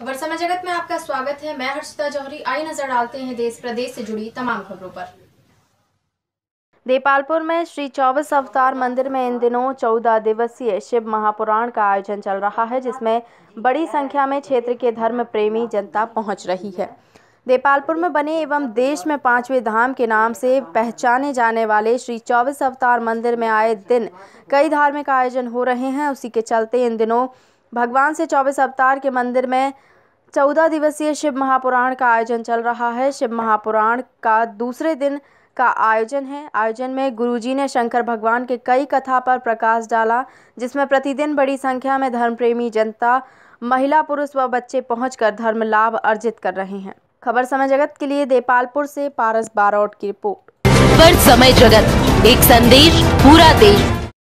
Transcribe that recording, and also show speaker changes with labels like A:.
A: खबर समय जगत में आपका स्वागत है मैं हर्षिता जौहरी आई नजर डालते हैं देश प्रदेश से जुड़ी तमाम खबरों पर
B: देपालपुर में श्री चौबीस अवतार मंदिर में इन दिनों चौदह दिवसीय शिव महापुराण का आयोजन चल रहा है जिसमें बड़ी संख्या में क्षेत्र के धर्म प्रेमी जनता पहुंच रही है देपालपुर में बने एवं देश में पांचवें धाम के नाम से पहचाने जाने वाले श्री चौबीस अवतार मंदिर में आए दिन कई धार्मिक आयोजन हो रहे हैं उसी के चलते इन दिनों भगवान से चौबीस अवतार के मंदिर में चौदह दिवसीय शिव महापुराण का आयोजन चल रहा है शिव महापुराण का दूसरे दिन का आयोजन है आयोजन में गुरुजी ने शंकर भगवान के कई कथा पर प्रकाश डाला जिसमें प्रतिदिन बड़ी संख्या में धर्म प्रेमी जनता महिला पुरुष व बच्चे पहुंचकर धर्म लाभ अर्जित कर रहे हैं खबर समय जगत के लिए देपालपुर से पारस बारोट की रिपोर्ट
C: समय जगत एक संदेश पूरा देश